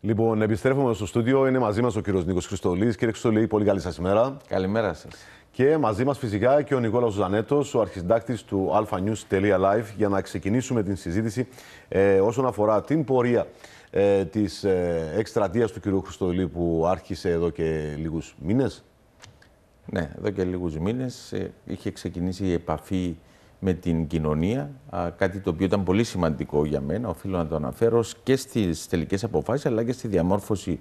Λοιπόν, επιστρέφουμε στο στούντιο. Είναι μαζί μας ο κύριος Νίκος Χρυστολή. Κύριε Χρυστολή, πολύ καλή σας ημέρα. Καλημέρα σας. Και μαζί μας φυσικά και ο Νικόλαος Ζανέτος, ο αρχιστάκτη του alphanews.live, για να ξεκινήσουμε την συζήτηση ε, όσον αφορά την πορεία ε, της ε, εκστρατείας του κυρίου Χρυστολή που άρχισε εδώ και λίγους μήνες. Ναι, εδώ και λίγους μήνες ε, είχε ξεκινήσει η επαφή με την κοινωνία, κάτι το οποίο ήταν πολύ σημαντικό για μένα, οφείλω να το αναφέρω και στις τελικές αποφάσεις αλλά και στη διαμόρφωση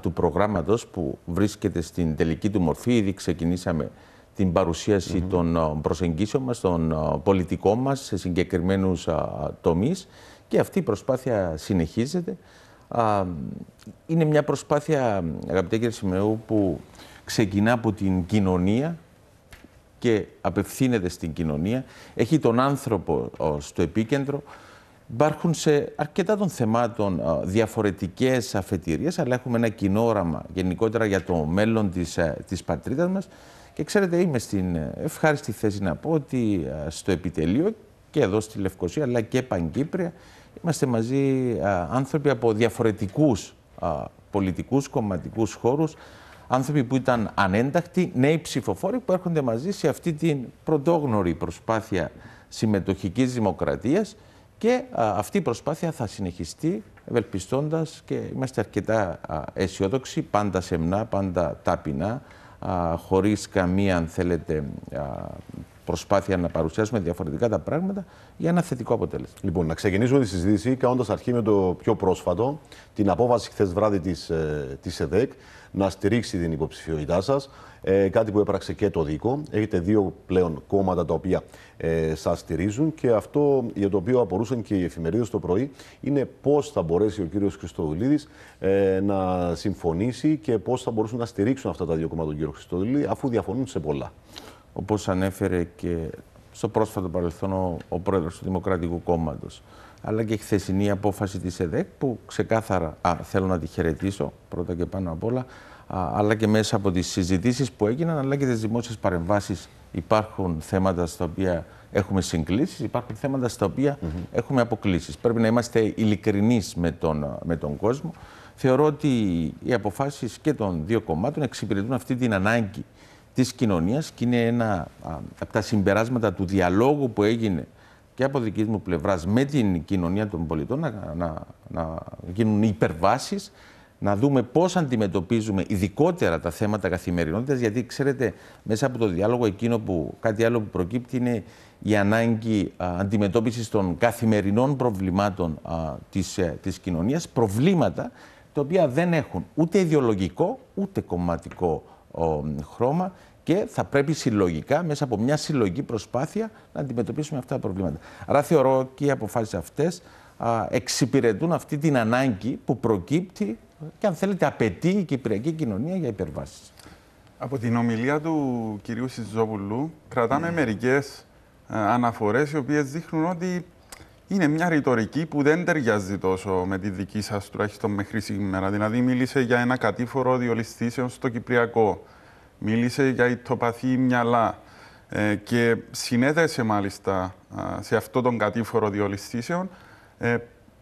του προγράμματος που βρίσκεται στην τελική του μορφή. Ήδη ξεκινήσαμε την παρουσίαση των προσεγγίσεων μας, των πολιτικών μας σε συγκεκριμένους τομείς και αυτή η προσπάθεια συνεχίζεται. Είναι μια προσπάθεια, αγαπητέ κύριε που ξεκινά από την κοινωνία, και απευθύνεται στην κοινωνία, έχει τον άνθρωπο στο επίκεντρο. Υπάρχουν σε αρκετά των θεμάτων διαφορετικές αφετηρίες, αλλά έχουμε ένα κοινό όραμα γενικότερα για το μέλλον της, της πατρίδας μας. Και ξέρετε, είμαι στην ε, ευχάριστη θέση να πω ότι στο επιτελείο και εδώ στη Λευκοσία, αλλά και Πανκύπρια είμαστε μαζί άνθρωποι από διαφορετικούς πολιτικούς, κομματικούς χώρους, άνθρωποι που ήταν ανένταχτοι, νέοι ψηφοφόροι που έρχονται μαζί σε αυτή την πρωτόγνωρη προσπάθεια συμμετοχικής δημοκρατίας και αυτή η προσπάθεια θα συνεχιστεί ευελπιστώντας και είμαστε αρκετά αισιόδοξοι, πάντα σεμνά, πάντα ταπεινά, α, χωρίς καμία αν θέλετε προσπάθεια να παρουσιάσουμε διαφορετικά τα πράγματα για ένα θετικό αποτέλεσμα. Λοιπόν, να ξεκινήσουμε τη συζήτηση κάνοντας αρχή με το πιο πρόσφατο, την απόφαση χθες βράδυ της ε, ΕΔΕΚ, να στηρίξει την υποψηφιότητά σας. Ε, κάτι που έπραξε και το Δίκο. Έχετε δύο πλέον κόμματα τα οποία ε, σας στηρίζουν και αυτό για το οποίο απορούσαν και οι εφημερίδες το πρωί είναι πώς θα μπορέσει ο κύριος Χριστοδουλίδης ε, να συμφωνήσει και πώς θα μπορούσαν να στηρίξουν αυτά τα δύο κόμματα τον κύριο Χριστοδουλίδη, αφού διαφωνούν σε πολλά. Όπως ανέφερε και στο πρόσφατο παρελθόν ο, ο πρόεδρος του Δημοκρατικού Κόμματος, αλλά και η χθεσινή απόφαση της ΕΔΕΚ που ξεκάθαρα α, θέλω να τη χαιρετήσω πρώτα και πάνω απ' όλα αλλά και μέσα από τις συζητήσεις που έγιναν, αλλά και τις δημόσιες παρεμβάσεις υπάρχουν θέματα στα οποία έχουμε συγκλήσεις, υπάρχουν θέματα στα οποία έχουμε αποκλήσεις. Πρέπει να είμαστε ειλικρινείς με τον, με τον κόσμο. Θεωρώ ότι οι αποφάσεις και των δύο κομμάτων εξυπηρετούν αυτή την ανάγκη της κοινωνίας και είναι ένα από τα συμπεράσματα του διαλόγου που έγινε και από δική μου πλευράς με την κοινωνία των πολιτών να, να, να γίνουν υπερβάσεις να δούμε πώς αντιμετωπίζουμε ειδικότερα τα θέματα καθημερινότητας, γιατί ξέρετε, μέσα από το διάλογο εκείνο που κάτι άλλο που προκύπτει είναι η ανάγκη αντιμετώπιση αντιμετώπισης των καθημερινών προβλημάτων της ε, της, κοινωνίας, προβλήματα τα οποία δεν έχουν ούτε ιδεολογικό, ούτε κομματικό χρώμα και θα πρέπει συλλογικά, μέσα από μια συλλογική προσπάθεια, να αντιμετωπίσουμε αυτά τα προβλήματα. Άρα θεωρώ και οι αποφάσεις αυτές εξυπηρετούν αυτή την ανάγκη που προκύπτει και αν θέλετε απαιτεί η Κυπριακή κοινωνία για υπερβάσεις. Από την ομιλία του κυρίου Σιτζόπουλου κρατάμε mm. μερικές ε, αναφορές οι οποίες δείχνουν ότι είναι μια ρητορική που δεν ταιριάζει τόσο με τη δική σας, τουλάχιστον μέχρι σήμερα. Δηλαδή, μίλησε για ένα κατήφορο διολυστήσεων στο Κυπριακό. Μίλησε για τοπαθή μυαλά. Ε, και συνέδεσε μάλιστα ε, σε αυτό τον κατήφορο διολυστήσεων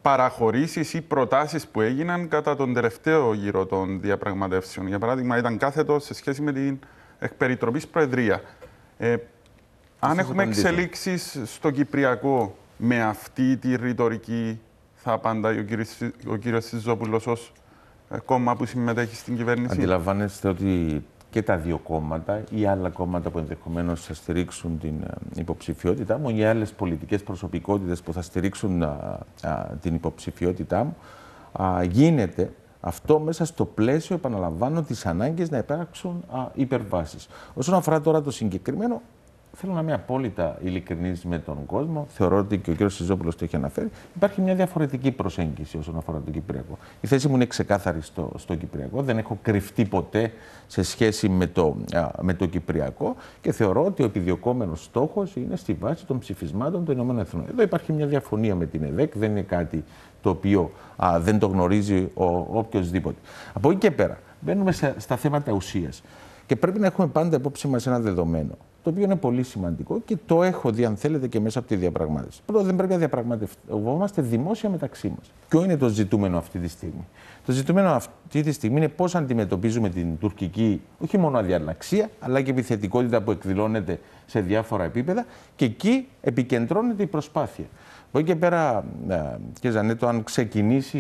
παραχωρήσεις ή προτάσεις που έγιναν κατά τον τελευταίο γύρο των διαπραγματεύσεων. Για παράδειγμα, ήταν κάθετο σε σχέση με την εκπεριτροπή Προεδρία. Ε, αν έχουμε εξελίξεις στο Κυπριακό με αυτή τη ρητορική, θα απαντάει ο κ. Σιζόπουλος ως κόμμα που συμμετέχει στην κυβέρνηση. Αντιλαμβάνεστε ότι και τα δύο κόμματα ή άλλα κόμματα που ενδεχομένως θα στηρίξουν την ε, υποψηφιότητά μου ή άλλες πολιτικές προσωπικότητες που θα στηρίξουν ε, ε, την υποψηφιότητά μου, γίνεται αυτό μέσα στο πλαίσιο, επαναλαμβάνω, της ανάγκης να υπάρξουν υπερβάσεις. Όσον αφορά τώρα το συγκεκριμένο, θέλω να είμαι απόλυτα ειλικρινής με τον κόσμο. Θεωρώ ότι και ο κ. Σιζόπουλος το έχει αναφέρει. Υπάρχει μια διαφορετική προσέγγιση όσον αφορά τον Κυπριακό. Η θέση μου είναι ξεκάθαρη στο, στο Κυπριακό. Δεν έχω κρυφτεί ποτέ σε σχέση με το, με το Κυπριακό και θεωρώ ότι ο επιδιωκόμενος στόχος είναι στη βάση των ψηφισμάτων των ΗΠΑ. Εδώ υπάρχει μια διαφωνία με την ΕΔΕΚ. Δεν είναι κάτι το οποίο δεν το γνωρίζει ο, οποιοδήποτε. Από εκεί και πέρα μπαίνουμε στα, στα θέματα ουσίας. Και πρέπει να έχουμε πάντα υπόψη μας ένα δεδομένο το οποίο είναι πολύ σημαντικό και το έχω δει, αν θέλετε, και μέσα από τη διαπραγμάτευση. Πρώτα, δεν πρέπει να διαπραγματευόμαστε δημόσια μεταξύ μας. Ποιο είναι το ζητούμενο αυτή τη στιγμή. Το ζητούμενο αυτή τη στιγμή είναι πώς αντιμετωπίζουμε την τουρκική, όχι μόνο αδιαλαξία, αλλά και επιθετικότητα που εκδηλώνεται σε διάφορα επίπεδα και εκεί επικεντρώνεται η προσπάθεια. Από εκεί και πέρα, ε, και Ζανέτο, αν ξεκινήσει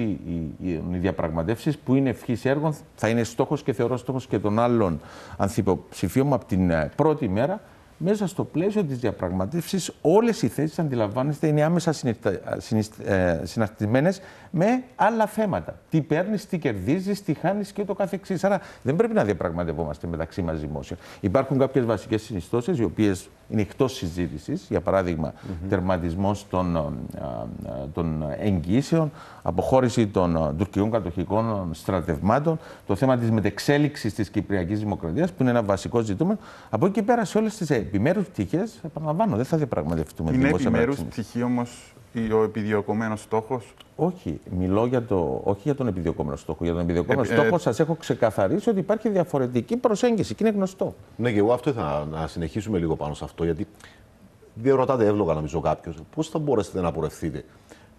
οι διαπραγματεύσεις που είναι ευχής έργων, θα είναι στόχος και θεωρώ στόχος και των άλλων ανθυποψηφίων από την ε, πρώτη μέρα μέσα στο πλαίσιο της διαπραγματεύσης όλες οι θέσεις, αντιλαμβάνεστε, είναι άμεσα ε, συναστημένες με άλλα θέματα. Τι παίρνεις, τι κερδίζεις, τι χάνεις και το καθεξής. Άρα δεν πρέπει να διαπραγματευόμαστε μεταξύ μας δημόσια. Υπάρχουν κάποιες βασικές συνιστώσεις, οι οποίες είναι εκτός συζήτησης. Για παράδειγμα, mm -hmm. τερματισμός των, ε, των αποχώρηση των ε, τουρκικών κατοχικών στρατευμάτων, το θέμα της μετεξέλιξης της Κυπριακής Δημοκρατίας, που είναι ένα βασικό ζητούμενο. Από εκεί και πέρα, σε όλες τις επιμέρους πτυχές, επαναλαμβάνω, δεν θα διαπραγματευτούμε Είναι επιμέρου πτυχή όμως ο επιδιωκόμενος στόχος. Όχι, μιλώ για το, όχι για τον επιδιωκόμενο στόχο. Για τον επιδιωκόμενο ε, ε στόχο ε, σας έχω ξεκαθαρίσει ότι υπάρχει διαφορετική προσέγγιση και είναι γνωστό. Ναι, και εγώ αυτό ήθελα να συνεχίσουμε λίγο πάνω σε αυτό, γιατί δεν ρωτάτε εύλογα, νομίζω κάποιος, πώς θα μπορέσετε να πορευτείτε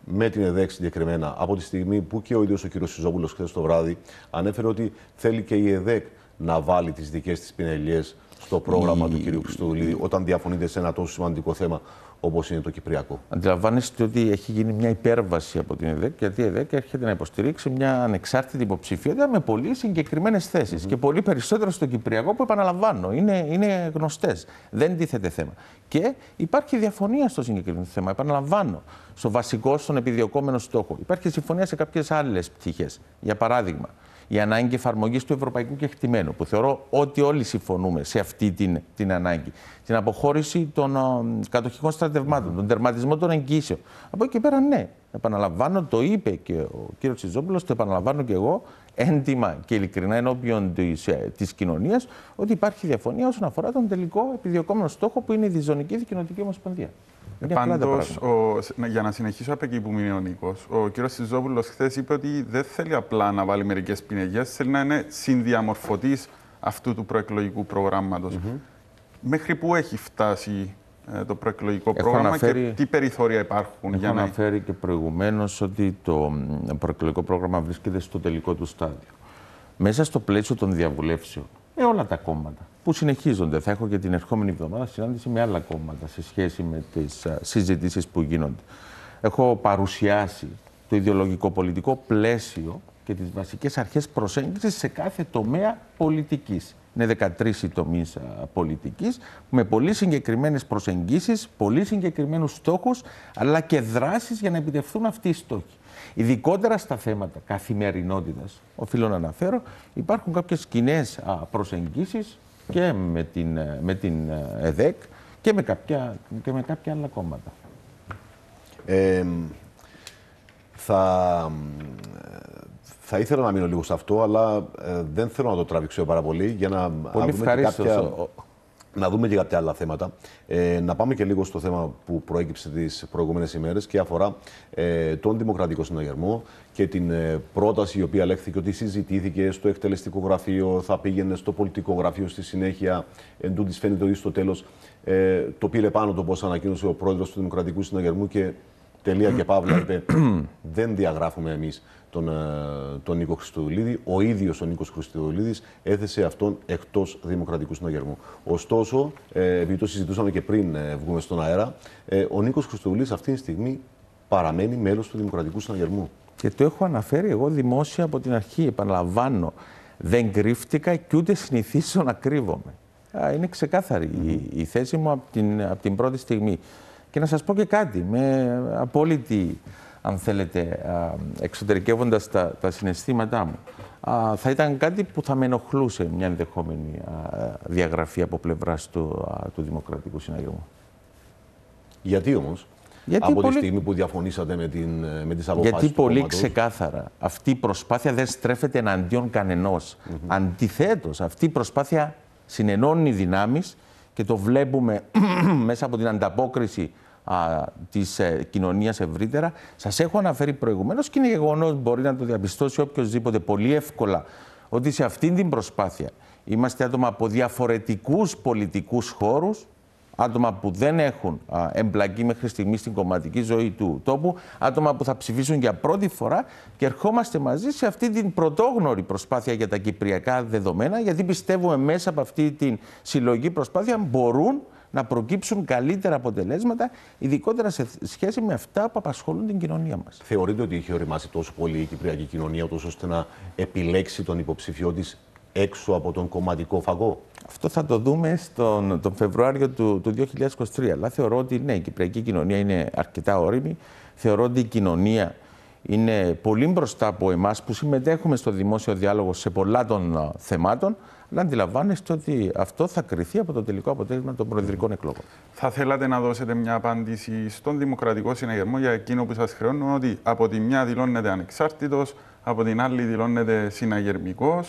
με την ΕΔΕΚ συγκεκριμένα από τη στιγμή που και ο ίδιος ο κ. Σιζόπουλος χθες το βράδυ ανέφερε ότι θέλει και η ΕΔΕΚ να βάλει τις δικές της πινελιές στο πρόγραμμα του κυρίου Χριστούλη δηλαδή, όταν διαφωνείτε σε ένα τόσο σημαντικό θέμα όπως είναι το Κυπριακό. Αντιλαμβάνεστε ότι έχει γίνει μια υπέρβαση από την ΕΔΕΚ, γιατί η ΕΔΕΚ έρχεται να υποστηρίξει μια ανεξάρτητη υποψηφιότητα δηλαδή με πολύ συγκεκριμένες θέσεις. Και πολύ περισσότερο στο Κυπριακό που επαναλαμβάνω. Είναι, είναι γνωστές. Δεν τίθεται θέμα. Και υπάρχει διαφωνία στο συγκεκριμένο θέμα. Επαναλαμβάνω. Στο βασικό, στον επιδιωκόμενο στόχο. Υπάρχει συμφωνία σε κάποιες άλλες πτυχές. Για παράδειγμα, η ανάγκη εφαρμογής του ευρωπαϊκού κεκτημένου, που θεωρώ ότι όλοι συμφωνούμε σε αυτή την, την ανάγκη. Την αποχώρηση των ο, κατοχικών στρατευμάτων, τον τερματισμό των εγγύσεων. Από εκεί πέρα, ναι, επαναλαμβάνω, το είπε και ο κύριος Τσιζόπουλο, το επαναλαμβάνω και εγώ έντιμα και ειλικρινά ενώπιον της ε, κοινωνίας, ότι υπάρχει διαφωνία όσον αφορά τον τελικό επιδιωκόμενο στόχο που είναι η διζωνική δικοινοτική ομοσπονδία. Πάντω, για να συνεχίσω από εκεί που μείνει ο Νίκος, ο κ. Σιζόπουλος χθες είπε ότι δεν θέλει απλά να βάλει μερικές πινεγιές, θέλει να είναι συνδιαμορφωτής αυτού του προεκλογικού προγράμματος. Μέχρι πού έχει φτάσει ε, το προεκλογικό πρόγραμμα και τι περιθώρια υπάρχουν. Έχω για να... αναφέρει και προηγουμένως ότι το προεκλογικό πρόγραμμα βρίσκεται στο τελικό του στάδιο. Μέσα στο πλαίσιο των διαβουλεύσεων με όλα τα κόμματα που συνεχίζονται. Θα έχω και την ερχόμενη εβδομάδα συνάντηση με άλλα κόμματα σε σχέση με τις ε, συζητήσεις που γίνονται. Έχω παρουσιάσει το ιδεολογικό πολιτικό πλαίσιο και τις βασικές αρχές προσέγγισης σε κάθε τομέα πολιτικής. Είναι 13 οι τομείς ε, πολιτικής, με πολύ συγκεκριμένες προσεγγίσεις, πολύ συγκεκριμένους στόχους, αλλά και δράσεις για να επιτευθούν αυτοί οι στόχοι. Ειδικότερα στα θέματα καθημερινότητας, οφείλω να αναφέρω, υπάρχουν κάποιες κοινές προσεγγίσεις και με την, ε, με την ε, ΕΔΕΚ και με κάποια, και με κάποια άλλα κόμματα. θα, θα ήθελα να μείνω λίγο σε αυτό, αλλά ε, δεν θέλω να το τραβήξω πάρα πολύ για να πολύ δούμε κάποια να δούμε και κάποια άλλα θέματα. Ε, να πάμε και λίγο στο θέμα που προέκυψε τις προηγούμενες ημέρες και αφορά ε, τον Δημοκρατικό Συναγερμό και την ε, πρόταση η οποία λέχθηκε ότι συζητήθηκε στο εκτελεστικό γραφείο, θα πήγαινε στο πολιτικό γραφείο στη συνέχεια, εν φαίνεται ότι στο τέλος. Ε, το πήρε πάνω το πώς ανακοίνωσε ο πρόεδρος του Δημοκρατικού Συναγερμού και τελεία και παύλα είπε δεν διαγράφουμε εμείς τον, ε, τον Νίκο Χριστοδουλίδη. Ο ίδιος ο Νίκος Χριστοδουλίδης έθεσε αυτόν εκτός Δημοκρατικού Συναγερμού. Ωστόσο, ε, επειδή το συζητούσαμε και πριν ε, βγούμε στον αέρα, ο Νίκος Χριστοδουλίδης αυτή τη στιγμή παραμένει μέλος του Δημοκρατικού Συναγερμού. Και το έχω αναφέρει εγώ δημόσια από την αρχή. Επαναλαμβάνω, δεν κρύφτηκα και ούτε συνηθίσω να κρύβομαι. Είναι ξεκάθαρη η, θέση μου από την, την πρώτη στιγμή. Και να σας πω και κάτι με απόλυτη αν θέλετε, εξωτερικεύοντας τα, τα συναισθήματά μου, θα ήταν κάτι που θα με ενοχλούσε μια ενδεχόμενη διαγραφή από πλευράς του, του Δημοκρατικού Συναγερμού. Γιατί όμως, από τη στιγμή που διαφωνήσατε με, την, με τις αποφάσεις Γιατί πολύ ξεκάθαρα αυτή η προσπάθεια δεν στρέφεται εναντίον κανενός. Mm -hmm. Αντιθέτως, αυτή η προσπάθεια συνενώνει δυνάμεις και το βλέπουμε μέσα από την ανταπόκριση της ε, κοινωνίας ευρύτερα. Σας έχω αναφέρει προηγουμένως και είναι γεγονός, μπορεί να το διαπιστώσει οποιοδήποτε πολύ εύκολα, ότι σε αυτήν την προσπάθεια είμαστε άτομα από διαφορετικούς πολιτικούς χώρους, άτομα που δεν έχουν α, εμπλακεί μέχρι στιγμής στην κομματική ζωή του τόπου, άτομα που θα ψηφίσουν για πρώτη φορά και ερχόμαστε μαζί σε αυτή την πρωτόγνωρη προσπάθεια για τα κυπριακά δεδομένα, γιατί πιστεύουμε μέσα από αυτή την συλλογική προσπάθεια μπορούν να προκύψουν καλύτερα αποτελέσματα, ειδικότερα σε σχέση με αυτά που απασχολούν την κοινωνία μας. Θεωρείτε ότι έχει οριμάσει τόσο πολύ η Κυπριακή κοινωνία, ώστε να επιλέξει τον υποψηφιό της έξω από τον κομματικό φαγό. Αυτό θα το δούμε στον, τον Φεβρουάριο του, του 2023. Αλλά θεωρώ ότι ναι, η Κυπριακή κοινωνία είναι αρκετά όρημη. Θεωρώ ότι η κοινωνία είναι πολύ μπροστά από εμάς που συμμετέχουμε στο δημόσιο διάλογο σε πολλά των θεμάτων να αντιλαμβάνεστε ότι αυτό θα κρυθεί από το τελικό αποτέλεσμα των προεδρικών εκλογών. Θα θέλατε να δώσετε μια απάντηση στον Δημοκρατικό Συναγερμό για εκείνο που σας χρεώνουν ότι από τη μια δηλώνεται ανεξάρτητος, από την άλλη δηλώνεται συναγερμικός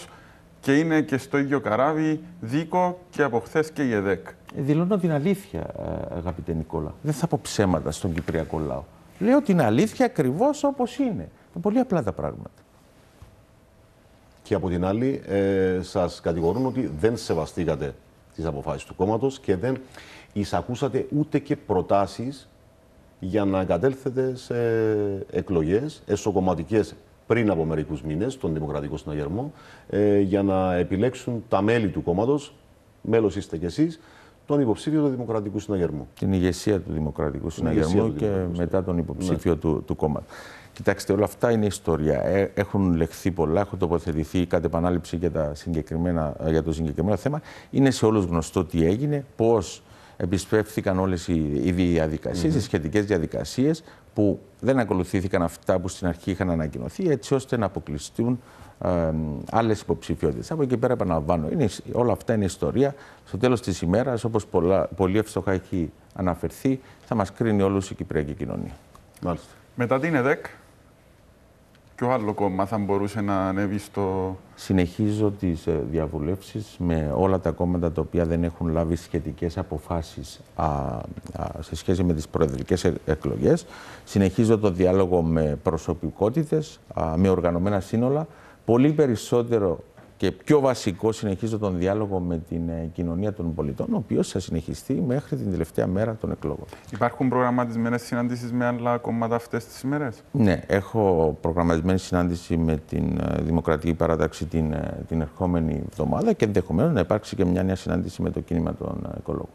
και είναι και στο ίδιο καράβι δίκο και από χθες και η ΕΔΕΚ. Ε, δηλώνω την αλήθεια, ε, αγαπητέ Νικόλα. Δεν θα πω ψέματα στον Κυπριακό λαό. Λέω την αλήθεια ακριβώς όπως είναι. Είναι πολύ απλά τα πράγματα και από την άλλη ε, σας κατηγορούν ότι δεν σεβαστήκατε τις αποφάσεις του κόμματος και δεν εισακούσατε ούτε και προτάσεις για να κατέλθετε σε εκλογές εσωκομματικές πριν από μερικούς μήνες, στον Δημοκρατικό Συναγερμό, ε, για να επιλέξουν τα μέλη του κόμματος. μέλος είστε κι εσείς, τον υποψήφιο του Δημοκρατικού Συναγερμού. Την ηγεσία του Δημοκρατικού Συναγερμού του και Δημοκρατικού μετά τον υποψήφιο ναι. του, του κόμματος. Κοιτάξτε, όλα αυτά είναι ιστορία. Ε, έχουν λεχθεί πολλά, έχουν τοποθετηθεί κατ' επανάληψη για, τα συγκεκριμένα, ε, για το συγκεκριμένο θέμα. Είναι σε όλους γνωστό τι έγινε, πώς επισπεύθηκαν όλες οι, διαδικασίε, mm -hmm. οι σχετικές διαδικασίες που δεν ακολουθήθηκαν αυτά που στην αρχή είχαν ανακοινωθεί, έτσι ώστε να αποκλειστούν ε, άλλες υποψηφιότητες. Από εκεί πέρα, επαναλαμβάνω, είναι, όλα αυτά είναι ιστορία. Στο τέλος της ημέρας, όπως πολύ εύστοχα έχει αναφερθεί, θα μας κρίνει όλους η Κυπριακή κοινωνία. Μάλιστα. Μετά την ΕΔΕΚ, ποιο άλλο κόμμα θα μπορούσε να ανέβει στο. Συνεχίζω τις ε, διαβουλεύσεις με όλα τα κόμματα τα οποία δεν έχουν λάβει σχετικές αποφάσεις σε σχέση με τις προεδρικές ε, εκλογές. Συνεχίζω το διάλογο με προσωπικότητες, με οργανωμένα σύνολα πολύ περισσότερο και πιο βασικό συνεχίζω τον διάλογο με την ε, κοινωνία των πολιτών, ο οποίος θα συνεχιστεί μέχρι την τελευταία μέρα των εκλογών. Υπάρχουν προγραμματισμένες συναντήσεις με άλλα κόμματα αυτές τις ημέρες. Ναι, έχω προγραμματισμένη συνάντηση με την ε, Δημοκρατική Παράταξη την, ε, την ερχόμενη εβδομάδα και ενδεχομένως να υπάρξει και μια νέα συνάντηση με το κίνημα των οικολόγων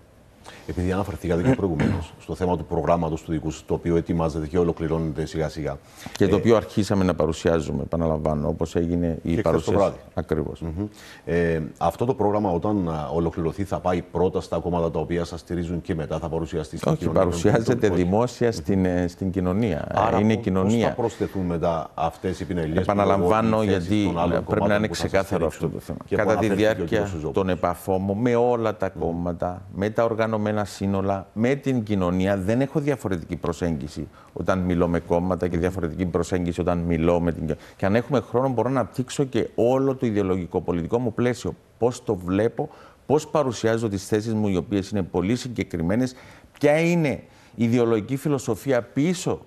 επειδή αναφερθήκατε και προηγουμένως στο θέμα του προγράμματος του δικού, το οποίο ετοιμάζεται και ολοκληρώνεται σιγά σιγά. Και το ε, οποίο αρχίσαμε να παρουσιάζουμε, επαναλαμβάνω, όπως έγινε η παρουσίαση. Ακριβώ. Mm -hmm. ε, αυτό το πρόγραμμα, όταν ολοκληρωθεί, θα πάει πρώτα στα κόμματα τα οποία σας στηρίζουν και μετά θα παρουσιαστεί στην Όχι, Παρουσιάζεται δημόσια στην, ε, στην κοινωνία. Άρα, είναι πώς κοινωνία. θα προσθεθούν μετά αυτές οι πινελιές. Επαναλαμβάνω, γιατί πρέπει να είναι ξεκάθαρο αυτό το θέμα. Κατά τη διάρκεια των επαφών με όλα τα κόμματα, με τα οργανωμένα σύνολα, με την κοινωνία. Δεν έχω διαφορετική προσέγγιση όταν μιλώ με κόμματα και διαφορετική προσέγγιση όταν μιλώ με την κοινωνία. Και αν έχουμε χρόνο, μπορώ να απτύξω και όλο το ιδεολογικό πολιτικό μου πλαίσιο. Πώς το βλέπω, πώς παρουσιάζω τις θέσεις μου, οι οποίες είναι πολύ συγκεκριμένες, ποια είναι η ιδεολογική φιλοσοφία πίσω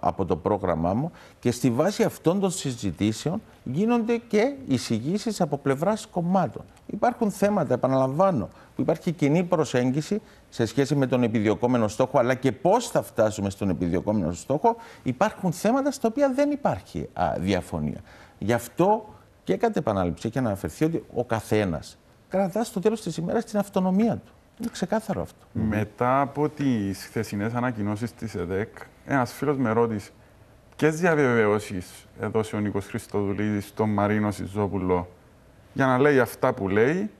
από το πρόγραμμά μου και στη βάση αυτών των συζητήσεων γίνονται και εισηγήσεις από πλευράς κομμάτων. Υπάρχουν θέματα, επαναλαμβάνω, που υπάρχει κοινή προσέγγιση σε σχέση με τον επιδιωκόμενο στόχο, αλλά και πώς θα φτάσουμε στον επιδιωκόμενο στόχο. Υπάρχουν θέματα στα οποία δεν υπάρχει α, διαφωνία. Γι' αυτό και κατ' επανάληψη έχει αναφερθεί ότι ο καθένας κρατά στο τέλος της ημέρας την αυτονομία του. Είναι ξεκάθαρο αυτό. Μετά από τις χθεσινές ανακοινώσεις της ΕΔΕΚ, ένας φίλος με ρώτησε ποιες διαβεβαιώσεις έδωσε ο Νίκος Χριστοδουλίδης στον Μαρίνο Σιζόπουλο για να λέει αυτά που λέει,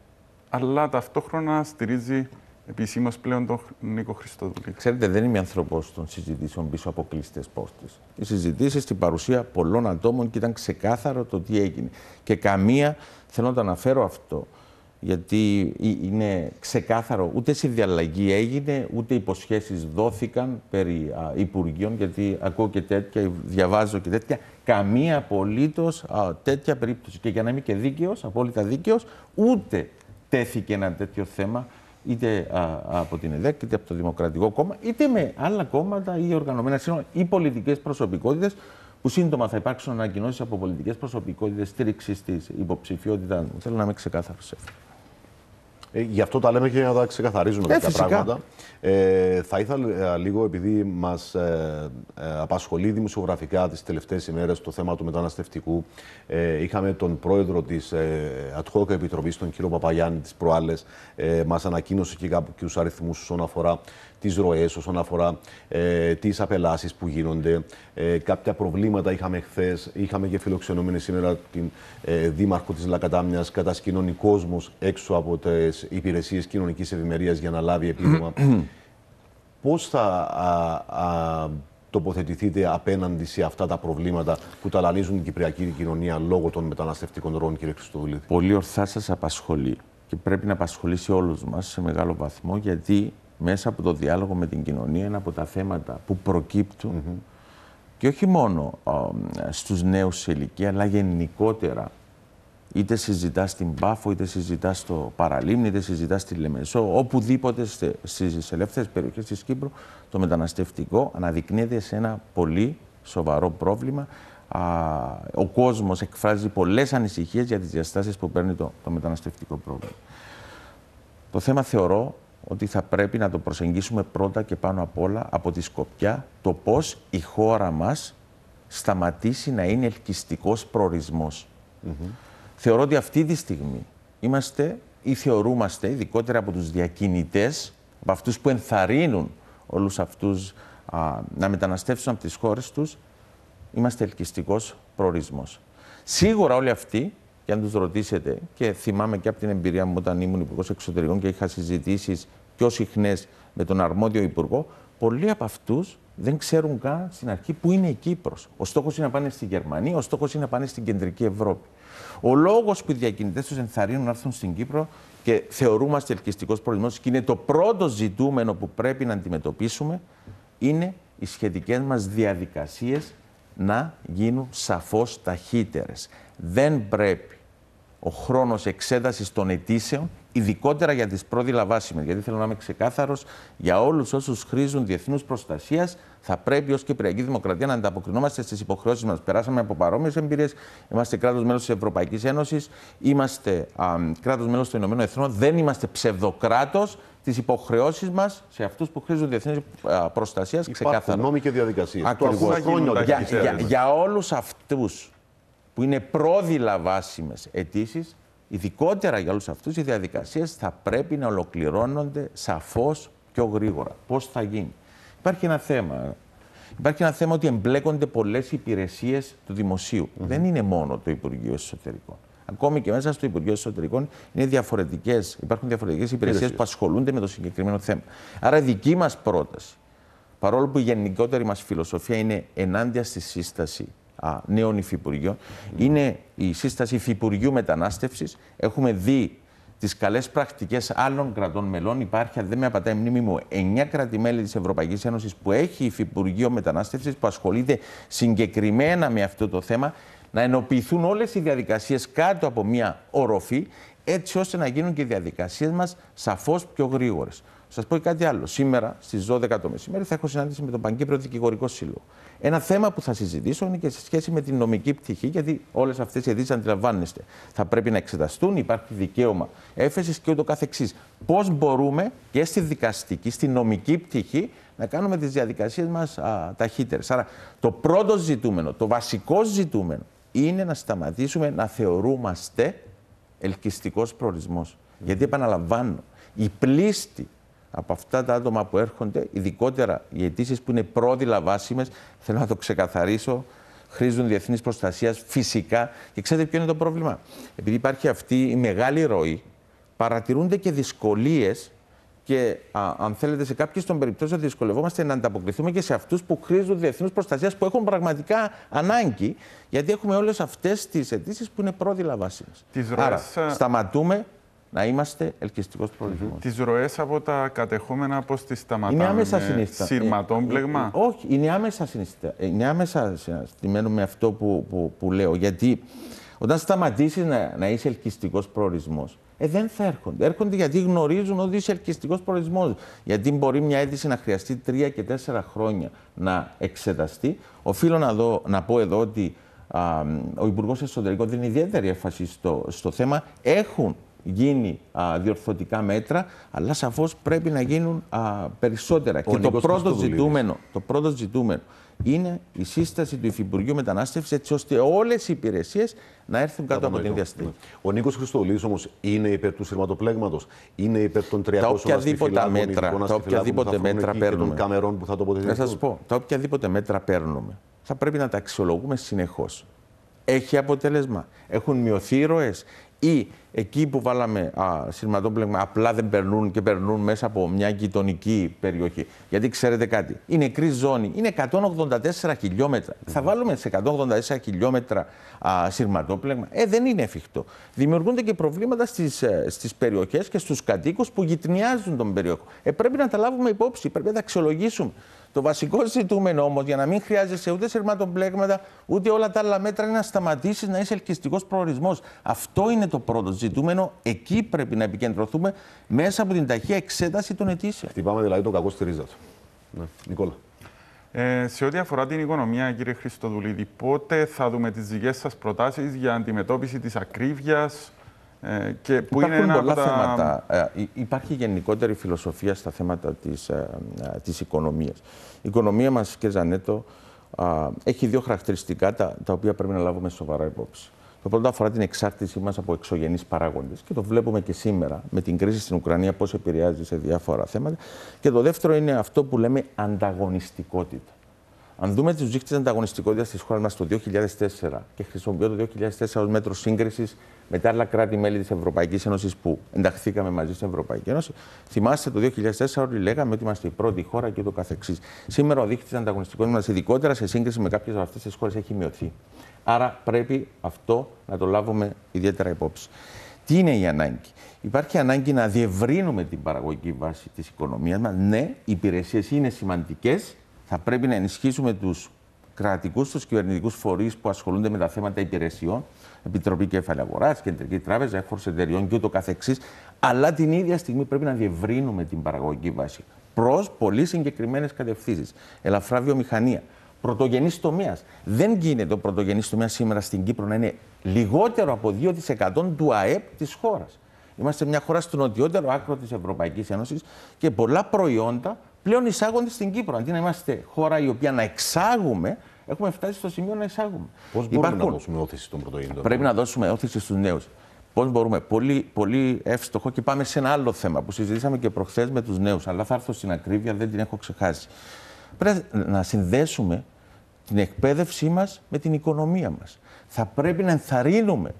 αλλά ταυτόχρονα στηρίζει επισήμως πλέον τον Νίκο Χριστοδουλίδη. Ξέρετε, δεν είμαι ανθρωπό των συζητήσεων πίσω από κλειστές πόρτες. Οι συζητήσεις στην παρουσία πολλών ατόμων και ήταν ξεκάθαρο το τι έγινε. Και καμία, θέλω να το αναφέρω αυτό, γιατί είναι ξεκάθαρο, ούτε σε διαλλαγή έγινε, ούτε υποσχέσεις δόθηκαν περί α, Υπουργείων, γιατί ακούω και τέτοια, διαβάζω και τέτοια. Καμία απολύτως α, τέτοια περίπτωση. Και για να είμαι και δίκαιος, απόλυτα δίκαιος, ούτε τέθηκε ένα τέτοιο θέμα, είτε α, από την ΕΔΕΚ, είτε από το Δημοκρατικό Κόμμα, είτε με άλλα κόμματα ή οργανωμένα σύνορα ή πολιτικές προσωπικότητες, που σύντομα θα υπάρξουν ανακοινώσεις από πολιτικές προσωπικότητες στήριξης της υποψηφιότητα. Θέλω να είμαι ξεκάθαρος ε, γι' αυτό τα λέμε και για να τα ξεκαθαρίζουμε κάποια ε, πράγματα. Ε, θα ήθελα ε, λίγο, επειδή μας απασχολεί δημοσιογραφικά τις τελευταίες ημέρες το θέμα του μεταναστευτικού, ε, είχαμε τον πρόεδρο της ε, Ad hoc Επιτροπής, τον κύριο Παπαγιάννη, τις προάλλες, ε, μας ανακοίνωσε και κάποιου αριθμούς όσον αφορά τις ροές όσον αφορά ε, τις απελάσεις που γίνονται. Ε, κάποια προβλήματα είχαμε χθες. Είχαμε και φιλοξενούμενη σήμερα την ε, Δήμαρχο της Λακατάμια. Κατασκηνώνει κόσμος έξω από τις υπηρεσίες κοινωνικής ευημερίας για να λάβει επίδομα. Πώς θα τοποθετηθείτε απέναντι σε αυτά τα προβλήματα που ταλανίζουν την κυπριακή κοινωνία λόγω των μεταναστευτικών ροών, κύριε Χρυστοδουλίδη. Πολύ ορθά σας απασχολεί και πρέπει να απασχολήσει όλους μας σε μεγάλο βαθμό γιατί μέσα από το διάλογο με την κοινωνία ένα από τα θέματα που προκύπτουν mm και όχι μόνο στου στους νέους σε ηλικία, αλλά γενικότερα. Είτε συζητάς στην Πάφο, είτε συζητάς στο Παραλίμνη, είτε συζητάς στη Λεμεσό, οπουδήποτε στις ελεύθερες περιοχές της Κύπρου, το μεταναστευτικό αναδεικνύεται σε ένα πολύ σοβαρό πρόβλημα. ο κόσμος εκφράζει πολλές ανησυχίες για τις διαστάσεις που παίρνει το μεταναστευτικό πρόβλημα. Το θέμα θεωρώ ότι θα πρέπει να το προσεγγίσουμε πρώτα και πάνω απ' όλα από τη σκοπιά το πώς η χώρα μας σταματήσει να είναι ελκυστικός προορισμός. Θεωρώ ότι αυτή τη στιγμή είμαστε ή θεωρούμαστε, ειδικότερα από τους διακινητές, από αυτούς που ενθαρρύνουν όλους αυτούς να μεταναστεύσουν από τις χώρες τους, είμαστε ελκυστικός προορισμός. Σίγουρα όλοι αυτοί και αν τους ρωτήσετε, και θυμάμαι και από την εμπειρία μου όταν ήμουν υπουργός εξωτερικών και είχα συζητήσεις πιο συχνές με τον αρμόδιο υπουργό, πολλοί από αυτούς δεν ξέρουν καν στην αρχή που είναι η Κύπρος. Ο στόχος είναι να πάνε στη Γερμανία, ο στόχος είναι να πάνε στην κεντρική Ευρώπη. Ο λόγος που οι διακινητές τους ενθαρρύνουν να έρθουν στην Κύπρο και θεωρούμαστε ελκυστικός προορισμός και είναι το πρώτο ζητούμενο που πρέπει να αντιμετωπίσουμε είναι οι σχετικές μας διαδικασίες να γίνουν σαφώς ταχύτερες. Δεν πρέπει ο χρόνος εξέτασης των αιτήσεων, ειδικότερα για τις βάσιμες. Γιατί θέλω να είμαι ξεκάθαρος, για όλους όσους χρήζουν διεθνούς προστασίας, θα πρέπει ως Κυπριακή Δημοκρατία να ανταποκρινόμαστε στις υποχρεώσεις μας. Περάσαμε από παρόμοιες εμπειρίες, είμαστε κράτος μέλος της Ευρωπαϊκής Ένωσης, είμαστε κράτο κράτος μέλος των Ηνωμένων Εθνών, δεν είμαστε ψευδοκράτος, τι υποχρεώσει μας σε αυτούς που χρήζουν διεθνής προστασία ξεκάθαρα. Νόμοι και διαδικασίες. Ακριβώ. Για, για, για όλους αυτούς που είναι πρόδειλα βάσιμες αιτήσεις, ειδικότερα για όλους αυτούς, οι διαδικασίες θα πρέπει να ολοκληρώνονται σαφώς πιο γρήγορα. Πώς θα γίνει. Υπάρχει ένα θέμα. Υπάρχει ένα θέμα ότι εμπλέκονται πολλές υπηρεσίες του δημοσιου Δεν είναι μόνο το Υπουργείο Εσωτερικών. Ακόμη και μέσα στο Υπουργείο Εσωτερικών είναι διαφορετικές, υπάρχουν διαφορετικές υπηρεσίες που ασχολούνται με το συγκεκριμένο θέμα. Άρα δική μας πρόταση, παρόλο που η γενικότερη μας φιλοσοφία είναι ενάντια στη σύσταση α, νέων υφυπουργείων, είναι η σύσταση υφυπουργείου μετανάστευσης. Έχουμε δει τις καλές πρακτικές άλλων κρατών μελών. Υπάρχει, αν δεν με απατάει η μνήμη μου, 9 κρατημέλη μελη της Ευρωπαϊκής Ένωσης που έχει υφυπουργείο μετανάστευσης που ασχολείται συγκεκριμένα με αυτό το θέμα. Να ενοποιηθούν όλες οι διαδικασίες κάτω από μία οροφή, έτσι ώστε να γίνουν και οι διαδικασίες μας σαφώς πιο γρήγορες. Σας πω και κάτι άλλο. Σήμερα στις 12 το μεσημέρι θα έχω συνάντηση με τον Παγκύπριο Δικηγορικό Σύλλογο. Ένα θέμα που θα συζητήσω είναι και σε σχέση με την νομική πτυχή, γιατί όλες αυτές οι ειδήσεις αντιλαμβάνεστε. Θα πρέπει να εξεταστούν, υπάρχει δικαίωμα έφεσης και ούτω καθεξής. Πώς μπορούμε και στη δικαστική, στη νομική πτυχή να κάνουμε τις διαδικασίες μας ταχύτερες. Άρα το πρώτο ζητούμενο, το βασικό ζητούμενο είναι να σταματήσουμε να θεωρούμαστε ελκυστικός προορισμός. Γιατί επαναλαμβάνω, η πλήστη από αυτά τα άτομα που έρχονται, ειδικότερα οι αιτήσεις που είναι πρόδειλα βάσιμε, θέλω να το ξεκαθαρίσω, χρήζουν διεθνής προστασίας φυσικά. Και ξέρετε ποιο είναι το πρόβλημα. Επειδή υπάρχει αυτή η μεγάλη ροή, παρατηρούνται και δυσκολίες και αν θέλετε, σε κάποιες των περιπτώσεων δυσκολευόμαστε να ανταποκριθούμε και σε αυτούς που χρήζουν διεθνούς προστασίας που έχουν πραγματικά ανάγκη, γιατί έχουμε όλες αυτές τις αιτήσεις που είναι πρόδειλα βάσιμε. Άρα, ε, σταματούμε να είμαστε ελκυστικός προορισμός. Τις ροές από τα κατεχόμενα, πώς τις σταματάμε. Είναι άμεσα συνίστα. Σειρματόμπλεγμα. Ε, ε, όχι, είναι άμεσα συνίστα. Ε, είναι άμεσα με αυτό που, που, που λέω. Γιατί όταν σταματήσεις να, να είσαι ελκυστικός προορισμός, ε, δεν θα έρχονται. Έρχονται γιατί γνωρίζουν ότι είσαι ελκυστικός προορισμός. Γιατί μπορεί μια αίτηση να χρειαστεί τρία και τέσσερα χρόνια να εξεταστεί. Οφείλω να, δω, να πω εδώ ότι ο Υπουργός Εσωτερικών δίνει ιδιαίτερη έμφαση στο, στο θέμα. Έχουν γίνει α, διορθωτικά μέτρα, αλλά σαφώς πρέπει να γίνουν περισσότερα. Ο και το πρώτο, ζητούμενο, το πρώτο ζητούμενο είναι η σύσταση του Υφυπουργείου Μετανάστευσης, έτσι ώστε όλες οι υπηρεσίες να έρθουν κάτω από την διαστήμη. Ναι. Ο Νίκος Χρυστοβουλίδη όμως είναι υπέρ του σειρματοπλέγματος, είναι υπέρ των 300 τα οποιαδήποτε μέτρα, τα οποιαδήποτε μέτρα παίρνουμε. Των καμερών που θα τοποθετηθούν. Να σας πω, τα οποιαδήποτε μέτρα παίρνουμε θα πρέπει να τα αξιολογούμε συνεχώς. Έχει αποτέλεσμα. Έχουν μειωθεί οι ή Εκεί που βάλαμε σειρματόπλεγμα απλά δεν περνούν και περνούν μέσα από μια γειτονική περιοχή. Γιατί ξέρετε κάτι, η νεκρή ζώνη είναι 184 χιλιόμετρα. Θα βάλουμε σε 184 χιλιόμετρα α, σειρματόπλεγμα. Ε, δεν είναι εφικτό. Δημιουργούνται και προβλήματα στις, ε, στις περιοχές και στους κατοίκους που γυτνιάζουν τον περιοχό. Ε, πρέπει να τα λάβουμε υπόψη, πρέπει να τα αξιολογήσουμε. Το βασικό ζητούμενο όμως για να μην χρειάζεσαι ούτε σειρματοπλέγματα ούτε όλα τα άλλα μέτρα είναι να σταματήσεις να είσαι ελκυστικός προορισμός. Αυτό είναι το πρώτο ζητούμενο. Εκεί πρέπει να επικεντρωθούμε μέσα από την ταχεία εξέταση των αιτήσεων. Χτυπάμε δηλαδή τον κακό στη ρίζα του. Ναι. Νικόλα. Ε, σε ό,τι αφορά την οικονομία, κύριε Χριστοδουλίδη, πότε θα δούμε τις δικές σας προτάσεις για αντιμετώπιση της ακρίβειας ε, και που Υπάρχουν είναι πολλά τα... θέματα. Ε, υπάρχει γενικότερη φιλοσοφία στα θέματα της, ε, της οικονομίας. Η οικονομία μας, και Ζανέτο, έχει δύο χαρακτηριστικά τα, τα οποία πρέπει να λάβουμε σοβαρά υπόψη. Το πρώτο αφορά την εξάρτησή μας από εξωγενείς παράγοντες και το βλέπουμε και σήμερα με την κρίση στην Ουκρανία πώς επηρεάζει σε διάφορα θέματα. Και το δεύτερο είναι αυτό που λέμε ανταγωνιστικότητα. Αν δούμε τους δείκτες ανταγωνιστικότητας της χώρας μας το 2004 και χρησιμοποιώ το 2004 ως μέτρο σύγκρισης με τα άλλα κράτη-μέλη της Ευρωπαϊκής Ένωσης που ενταχθήκαμε μαζί στην Ευρωπαϊκή Ένωση, θυμάστε το 2004 ότι λέγαμε ότι είμαστε η πρώτη χώρα και το καθεξής. Σήμερα ο δείκτης ανταγωνιστικότητας μας, ειδικότερα σε σύγκριση με κάποιες από αυτές τις χώρες, έχει μειωθεί. Άρα πρέπει αυτό να το λάβουμε ιδιαίτερα υπόψη. Τι είναι η ανάγκη. Υπάρχει ανάγκη να διευρύνουμε την παραγωγική βάση της οικονομίας μας. Ναι, οι υπηρεσίες είναι σημαντικές θα πρέπει να ενισχύσουμε τους κρατικούς, τους κυβερνητικούς φορείς που ασχολούνται με τα θέματα υπηρεσιών, Επιτροπή Κέφαλης Αγοράς, Κεντρική Τράπεζα, Έχορου Εταιριών κ.ο.κ. Αλλά την ίδια στιγμή πρέπει να διευρύνουμε την παραγωγική βάση προς πολύ συγκεκριμένες κατευθύνσεις. Ελαφρά βιομηχανία, πρωτογενής τομέας. Δεν γίνεται ο πρωτογενής τομέας σήμερα στην Κύπρο να είναι λιγότερο από 2% του ΑΕΠ της χώρας. Είμαστε μια χώρα στο νοτιότερο άκρο της Ευρωπαϊκής Ένωσης και πολλά προϊόντα πλέον εισάγονται στην Κύπρο. Αντί να είμαστε χώρα η οποία να εξάγουμε, έχουμε φτάσει στο σημείο να εισάγουμε. Πώς μπορούμε Υπάρχουν... να δώσουμε όθηση στον πρωτογενή Πρέπει να δώσουμε όθηση στους νέους. Πώς μπορούμε. Πολύ, πολύ εύστοχο και πάμε σε ένα άλλο θέμα που συζητήσαμε και προχθές με τους νέους. Αλλά θα έρθω στην ακρίβεια, δεν την έχω ξεχάσει. Πρέπει να συνδέσουμε την εκπαίδευσή μας με την οικονομία μας. Θα πρέπει να ενθαρρύνουμε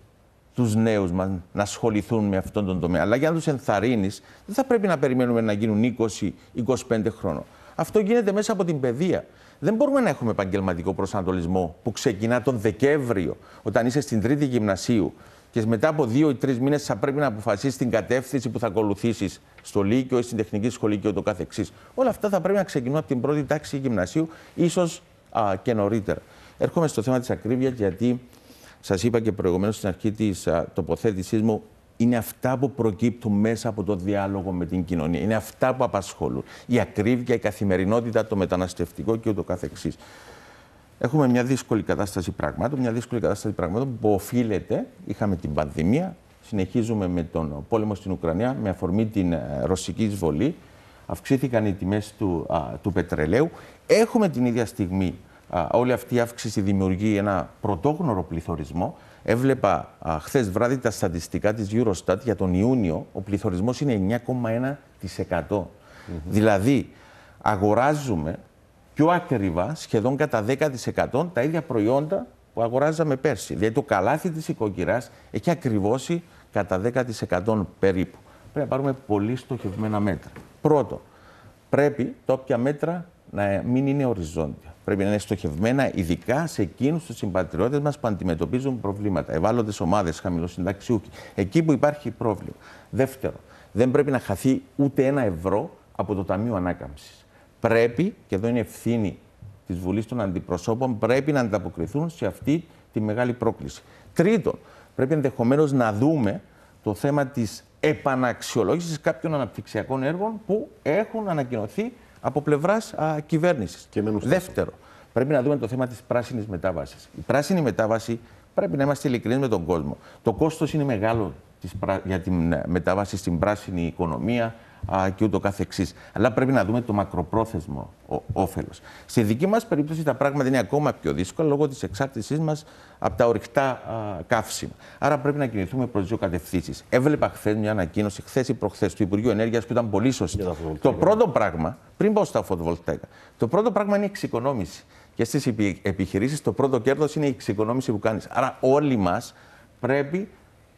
τους νέους μας να ασχοληθούν με αυτόν τον τομέα. Αλλά για να τους ενθαρρύνεις, δεν θα πρέπει να περιμένουμε να γίνουν 20-25 χρόνο. Αυτό γίνεται μέσα από την παιδεία. Δεν μπορούμε να έχουμε επαγγελματικό προσανατολισμό που ξεκινά τον Δεκέμβριο, όταν είσαι στην τρίτη γυμνασίου και μετά από δύο ή τρεις μήνες θα πρέπει να αποφασίσεις την κατεύθυνση που θα ακολουθήσεις στο Λύκειο ή στην τεχνική σχολή και ούτω καθεξής. Όλα αυτά θα πρέπει να ξεκινούν από την πρώτη τάξη γυμνασίου, ίσως και νωρίτερα. Έρχομαι στο θέμα της ακρίβειας, γιατί Σας είπα και προηγουμένως στην αρχή της τοποθέτησής μου, είναι αυτά που προκύπτουν μέσα από το διάλογο με την κοινωνία. Είναι αυτά που απασχολούν. Η ακρίβεια, η καθημερινότητα, το μεταναστευτικό και ούτω καθεξής. Έχουμε μια δύσκολη κατάσταση πραγμάτων, μια δύσκολη κατάσταση πραγμάτων που οφείλεται, είχαμε την πανδημία, συνεχίζουμε με τον πόλεμο στην Ουκρανία, με αφορμή την ε, ρωσική εισβολή, αυξήθηκαν οι τιμές του, του πετρελαίου. Έχουμε την ίδια στιγμή όλη αυτή η αύξηση δημιουργεί ένα πρωτόγνωρο πληθωρισμό. Έβλεπα χθες βράδυ τα στατιστικά της Eurostat για τον Ιούνιο. Ο πληθωρισμός είναι 9,1%. Δηλαδή, αγοράζουμε πιο ακριβά, σχεδόν κατά 10% τα ίδια προϊόντα που αγοράζαμε πέρσι. Δηλαδή το καλάθι της οικοκυράς έχει ακριβώσει κατά 10% περίπου. Πρέπει να πάρουμε πολύ στοχευμένα μέτρα. Πρώτο, πρέπει τα όποια μέτρα να μην είναι οριζόντια πρέπει να είναι στοχευμένα, ειδικά σε εκείνους τους συμπατριώτες μας που αντιμετωπίζουν προβλήματα. Ευάλωτες ομάδες, χαμηλοσυνταξιούχοι. Εκεί που υπάρχει πρόβλημα. Δεύτερο, δεν πρέπει να χαθεί ούτε ένα ευρώ από το Ταμείο Ανάκαμψης. Πρέπει, και εδώ είναι ευθύνη της Βουλής των Αντιπροσώπων, πρέπει να ανταποκριθούν σε αυτή τη μεγάλη πρόκληση. Τρίτον, πρέπει ενδεχομένως να δούμε το θέμα της επαναξιολόγησης κάποιων αναπτυξιακών έργων που έχουν ανακοινωθεί από πλευράς κυβέρνηση. Δεύτερο, πρέπει να δούμε το θέμα της πράσινης μετάβασης. Η πράσινη μετάβαση πρέπει να είμαστε ειλικρινείς με τον κόσμο. Το κόστος είναι μεγάλο για τη ε, μετάβαση στην πράσινη οικονομία, και ούτω καθεξής. Αλλά πρέπει να δούμε το μακροπρόθεσμο όφελος. Στη δική μας περίπτωση τα πράγματα είναι ακόμα πιο δύσκολα λόγω της εξάρτησής μας από τα ορυκτά καύσιμα. Άρα πρέπει να κινηθούμε προς δύο κατευθύνσεις. Έβλεπα χθες μια ανακοίνωση, χθες ή προχθές, του Υπουργείου Ενέργειας που ήταν πολύ σωστή. Το πρώτο πράγμα, πριν πάω στα φωτοβολταϊκά, το πρώτο πράγμα είναι η προχθε του υπουργειου ενεργεια που ηταν πολυ σωστη το πρωτο πραγμα πριν πω στα φωτοβολταικα το πρωτο πραγμα ειναι η εξοικονομηση Και στις επιχειρήσεις το πρώτο κέρδος είναι η εξοικονόμηση που κάνεις. Άρα όλοι μας πρέπει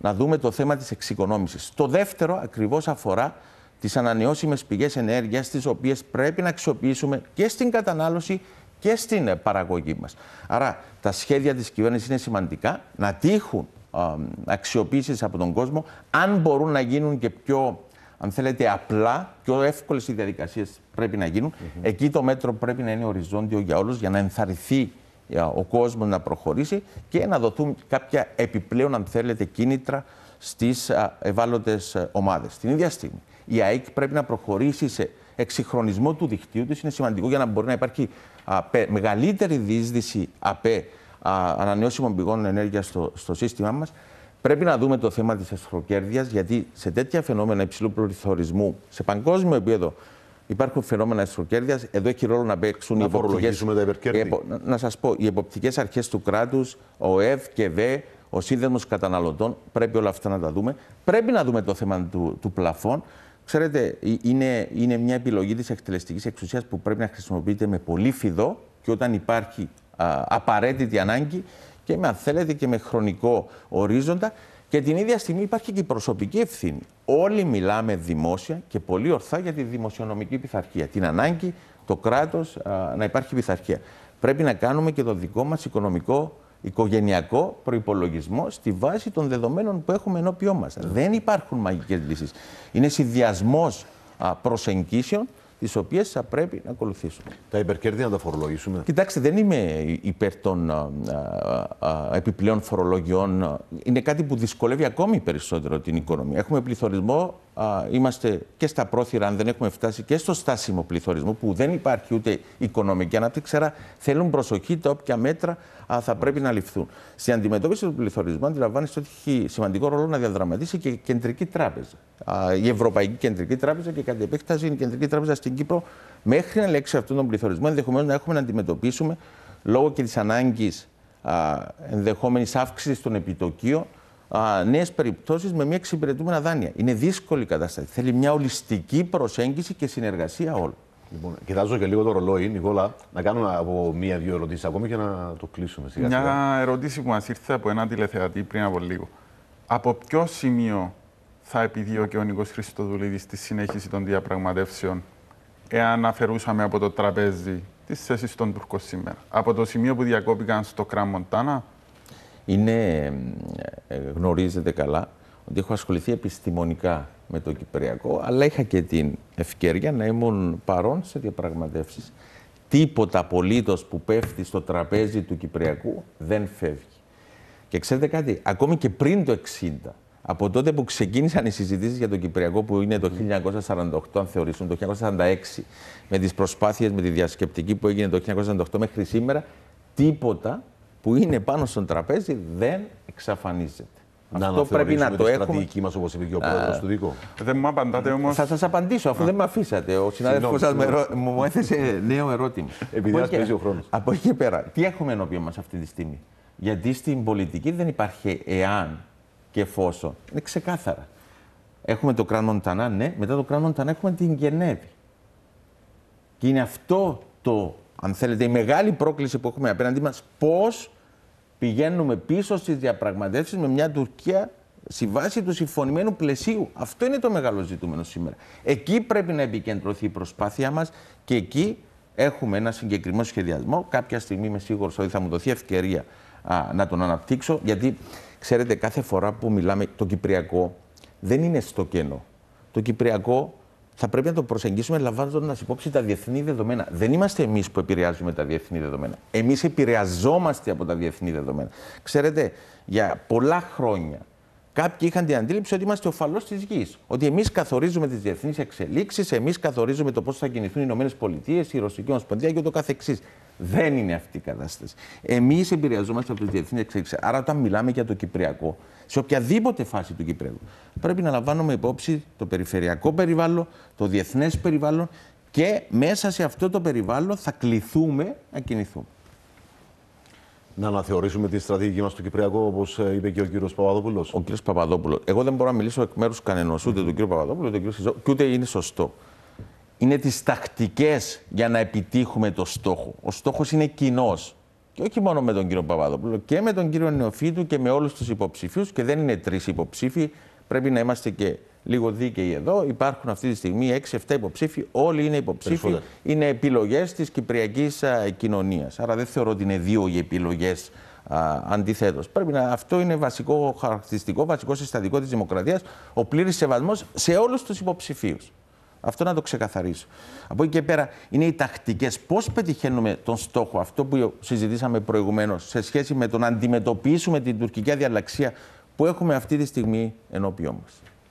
να δούμε το θέμα της εξοικονόμησης. Το δεύτερο ακριβώς αφορά τις ανανεώσιμες πηγές ενέργειας, τις οποίες πρέπει να αξιοποιήσουμε και στην κατανάλωση και στην ε, παραγωγή μας. Άρα τα σχέδια της κυβέρνησης είναι σημαντικά να τύχουν ε, αξιοποίησης από τον κόσμο, αν μπορούν να γίνουν και πιο αν θέλετε, απλά, πιο εύκολες οι διαδικασίες πρέπει να γίνουν. Εκεί το μέτρο πρέπει να είναι οριζόντιο για όλους, για να ενθαρρυνθεί ε, ο κόσμος να προχωρήσει και να δοθούν κάποια επιπλέον, αν θέλετε, κίνητρα στις ευάλωτε ομάδες. Την ίδια στιγμή η ΑΕΚ πρέπει να προχωρήσει σε εξυγχρονισμό του δικτύου της. Είναι σημαντικό για να μπορεί να υπάρχει μεγαλύτερη διείσδυση ΑΠΕ α, ανανεώσιμων πηγών ενέργειας στο, στο σύστημά μας. Πρέπει να δούμε το θέμα της εσχροκέρδεια, γιατί σε τέτοια φαινόμενα υψηλού πληθωρισμού σε παγκόσμιο επίπεδο υπάρχουν φαινόμενα εσχροκέρδεια. Εδώ έχει ρόλο να παίξουν οι εποπτικές... Ε, να σας πω, οι εποπτικές αρχές του κράτους, ο ΕΒ και ΒΕ, ο Σύνδεσμος Καταναλωτών, πρέπει όλα αυτά να τα δούμε. Πρέπει να δούμε το θέμα του, του πλαφών. Ξέρετε, είναι, είναι μια επιλογή της εκτελεστικής εξουσίας που πρέπει να χρησιμοποιείται με πολύ φιδό και όταν υπάρχει απαραίτητη ανάγκη και με, αν θέλετε, και με χρονικό ορίζοντα. Και την ίδια στιγμή υπάρχει και η προσωπική ευθύνη. Όλοι μιλάμε δημόσια και πολύ ορθά για τη δημοσιονομική πειθαρχία. Την ανάγκη το κράτος να υπάρχει πειθαρχία. Πρέπει να κάνουμε και το δικό μας οικονομικό οικογενειακό προπολογισμό στη βάση των δεδομένων που έχουμε ενώπιό μας. Ναι. Δεν υπάρχουν μαγικές λύσεις. Είναι συνδυασμός προσεγγίσεων τις οποίες θα πρέπει να ακολουθήσουμε. Τα υπερκέρδη να τα φορολογήσουμε. Κοιτάξτε, δεν είμαι υπέρ των α, επιπλέον φορολογιών. Είναι κάτι που δυσκολεύει ακόμη περισσότερο την οικονομία. Έχουμε πληθωρισμό, α, είμαστε και στα πρόθυρα, αν δεν έχουμε φτάσει, και στο στάσιμο πληθωρισμό, που δεν υπάρχει ούτε οικονομική ανάπτυξη. Άρα θέλουν προσοχή τα όποια μέτρα αλλά θα πρέπει να ληφθούν. Στην αντιμετώπιση του πληθωρισμού, αντιλαμβάνεστε ότι έχει σημαντικό ρόλο να διαδραματίσει και η Κεντρική Τράπεζα. η Ευρωπαϊκή Κεντρική Τράπεζα και κατ' επέκταση η Κεντρική Τράπεζα στην Κύπρο, μέχρι να λέξει αυτόν τον πληθωρισμό, ενδεχομένως να έχουμε να αντιμετωπίσουμε λόγω και της ανάγκης ενδεχόμενης αύξησης των επιτοκίων νέες περιπτώσεις με μια εξυπηρετούμενα δάνεια. Είναι δύσκολη κατάσταση. Θέλει μια ολιστική προσέγγιση και συνεργασία όλων. Λοιπόν, κοιτάζω και λίγο το ρολόι, Νικόλα, να κάνω από μία-δύο ερωτήσεις ακόμη και να το κλείσουμε σιγά σιγά. Μια ερώτηση που μας ήρθε από ένα τηλεθεατή πριν από λίγο. Από ποιο σημείο θα επιδιώκει ο Νίκο Χρυστοδουλίδη στη συνέχιση των διαπραγματεύσεων, εάν αφαιρούσαμε από το τραπέζι τη θέση των Τούρκων σήμερα, από το σημείο που διακόπηκαν στο Κραμοντάνα. Είναι, ε, ε, γνωρίζετε καλά, ότι έχω ασχοληθεί επιστημονικά με το Κυπριακό, αλλά είχα και την ευκαιρία να ήμουν παρόν σε διαπραγματεύσεις. Τίποτα απολύτως που πέφτει στο τραπέζι του Κυπριακού δεν φεύγει. Και ξέρετε κάτι, ακόμη και πριν το 60, από τότε που ξεκίνησαν οι συζητήσεις για το Κυπριακό, που είναι το 1948, αν θεωρήσουν, το 1946, με τις προσπάθειες, με τη διασκεπτική που έγινε το 1948 μέχρι σήμερα, τίποτα που είναι πάνω στον τραπέζι δεν εξαφανίζεται. Να Αυτό πρέπει να το έχουμε. στρατηγική μας, όπως είπε και ο πρόεδρος ε, του Δίκο. Δεν μου απαντάτε όμως. Θα σας απαντήσω, αφού δεν με αφήσατε. Ο συνάδελφο σα μου έθεσε νέο ερώτημα. Επειδή μα παίζει ο χρόνος. Από εκεί πέρα, τι έχουμε ενώπιον μας αυτή τη στιγμή. Γιατί στην πολιτική δεν υπάρχει εάν και εφόσον. Είναι ξεκάθαρα. Έχουμε το κράτο Μοντανά, ναι. Μετά το κράτο Μοντανά έχουμε την Γενέβη. Και είναι αυτό το, αν θέλετε, η μεγάλη πρόκληση που έχουμε απέναντί μας. Πώς πηγαίνουμε πίσω στις διαπραγματεύσεις με μια Τουρκία στη βάση του συμφωνημένου πλαισίου. Αυτό είναι το μεγάλο ζητούμενο σήμερα. Εκεί πρέπει να επικεντρωθεί η προσπάθειά μας και εκεί έχουμε ένα συγκεκριμένο σχεδιασμό. Κάποια στιγμή είμαι σίγουρος ότι θα μου δοθεί ευκαιρία α, να τον αναπτύξω, γιατί ξέρετε, κάθε φορά που μιλάμε το Κυπριακό δεν είναι στο κενό. Το Κυπριακό θα πρέπει να το προσεγγίσουμε λαμβάνοντας υπόψη τα διεθνή δεδομένα. Δεν είμαστε εμείς που επηρεάζουμε τα διεθνή δεδομένα. Εμείς επηρεαζόμαστε από τα διεθνή δεδομένα. Ξέρετε, για πολλά χρόνια Κάποιοι είχαν την αντίληψη ότι είμαστε ο φαλός της γης. Ότι εμείς καθορίζουμε τις διεθνείς εξελίξεις, εμείς καθορίζουμε το πώς θα κινηθούν οι ΗΠΑ, η Ρωσική Ομοσπονδία και ούτω δεν είναι αυτή η κατάσταση. Εμείς επηρεαζόμαστε από τι διεθνείς εξέλιξεις. Άρα, όταν μιλάμε για το Κυπριακό, σε οποιαδήποτε φάση του Κυπριακού, πρέπει να λαμβάνουμε υπόψη το περιφερειακό περιβάλλον, το διεθνές περιβάλλον και μέσα σε αυτό το περιβάλλον θα κληθούμε να κινηθούμε. Να αναθεωρήσουμε τη στρατηγική μας στο Κυπριακό, όπως ε, είπε και ο κύριος Παπαδόπουλος. Ο κύριος Παπαδόπουλος. Εγώ δεν μπορώ να μιλήσω εκ μέρους κανένας ούτε του κύριου Παπαδόπουλου, ούτε του κύριου Σιζό, και ούτε είναι σωστό είναι τις τακτικές για να επιτύχουμε το στόχο. Ο στόχος είναι κοινός. Και όχι μόνο με τον κύριο Παπαδόπουλο, και με τον κύριο Νεοφίτου και με όλους τους υποψηφίους. Και δεν είναι τρεις υποψήφοι, πρέπει να είμαστε και λίγο δίκαιοι εδώ. Υπάρχουν αυτή τη στιγμή 6-7 υποψήφοι. Όλοι είναι υποψήφοι. Είναι επιλογές της κυπριακής κοινωνίας. Άρα δεν θεωρώ ότι είναι δύο οι επιλογές. Αντιθέτως, πρέπει να αυτό είναι βασικό χαρακτηριστικό, βασικό συστατικό της δημοκρατίας, ο πλήρης σεβασμός σε όλους τους υποψηφίους. Αυτό να το ξεκαθαρίσω. Από εκεί και πέρα είναι οι τακτικές. Πώς πετυχαίνουμε τον στόχο, αυτό που συζητήσαμε προηγουμένως, σε σχέση με το να αντιμετωπίσουμε την τουρκική αδιαλαξία που έχουμε αυτή τη στιγμή ενώπιό μα.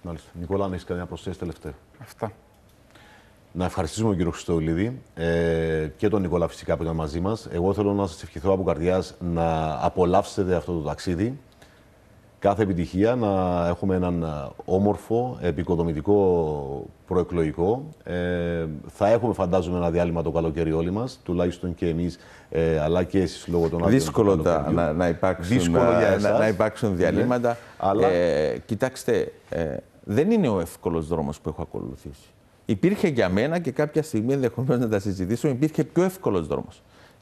Μάλιστα. Νικόλα, αν έχεις κανένα προσθέσεις τελευταίο. Αυτά. Να ευχαριστήσουμε τον κύριο Χριστοουλίδη ε, και τον Νικόλα φυσικά που ήταν μαζί μας. Εγώ θέλω να σας ευχηθώ από καρδιάς να απολαύσετε αυτό το ταξίδι κάθε επιτυχία να έχουμε έναν ε, όμορφο, επικοδομητικό προεκλογικό. Ε, θα έχουμε, φαντάζομαι, ένα διάλειμμα το καλοκαίρι όλοι μας, τουλάχιστον και εμείς, ε, αλλά και εσείς λόγω των άλλων. Δύσκολο να, να, υπάρξουν, ε, να, να υπάρξουν ναι. διαλύματα. Αλλά... κοιτάξτε, δεν είναι ο εύκολος δρόμος που έχω ακολουθήσει. Υπήρχε για μένα και κάποια στιγμή ενδεχομένως να τα συζητήσουμε, υπήρχε πιο εύκολος δρόμος.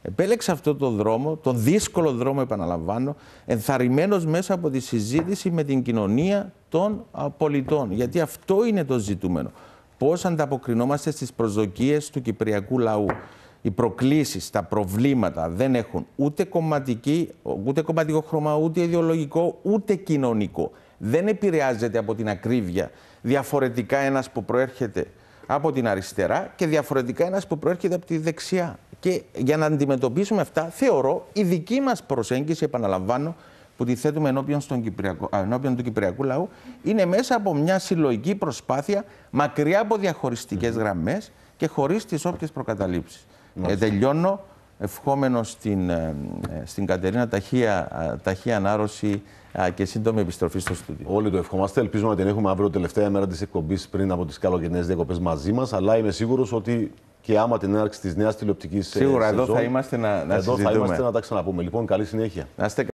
Επέλεξα αυτό το δρόμο, τον δύσκολο δρόμο, επαναλαμβάνω, ενθαρρυμένος μέσα από τη συζήτηση με την κοινωνία των πολιτών. Γιατί αυτό είναι το ζητούμενο. Πώς ανταποκρινόμαστε στις προσδοκίες του κυπριακού λαού. Οι προκλήσεις, τα προβλήματα δεν έχουν ούτε, κομματική, ούτε κομματικό χρώμα, ούτε ιδεολογικό, ούτε κοινωνικό. Δεν επηρεάζεται από την ακρίβεια διαφορετικά ένας που προέρχεται από την αριστερά και διαφορετικά ένας που προέρχεται από τη δεξιά. Και για να αντιμετωπίσουμε αυτά, θεωρώ η δική μας προσέγγιση, επαναλαμβάνω, που τη θέτουμε ενώπιον, στον Κυπριακό, ενώπιον του Κυπριακού λαού, είναι μέσα από μια συλλογική προσπάθεια μακριά από διαχωριστικές γραμμές και χωρίς τις όποιες προκαταλήψεις. Ε, τελειώνω ευχόμενος στην, ε, ε, στην Κατερίνα ταχεία, ταχεία ανάρρωση και σύντομη επιστροφή στο στούντιο. Όλοι το ευχόμαστε. Ελπίζουμε να την έχουμε αύριο τελευταία μέρα της εκπομπής πριν από τις καλοκαιρινές διακοπές μαζί μας. Αλλά είμαι σίγουρος ότι και άμα την έναρξη της νέας τηλεοπτικής σεζόν. Σίγουρα εδώ θα είμαστε να, να εδώ θα είμαστε να τα ξαναπούμε. Λοιπόν, καλή συνέχεια.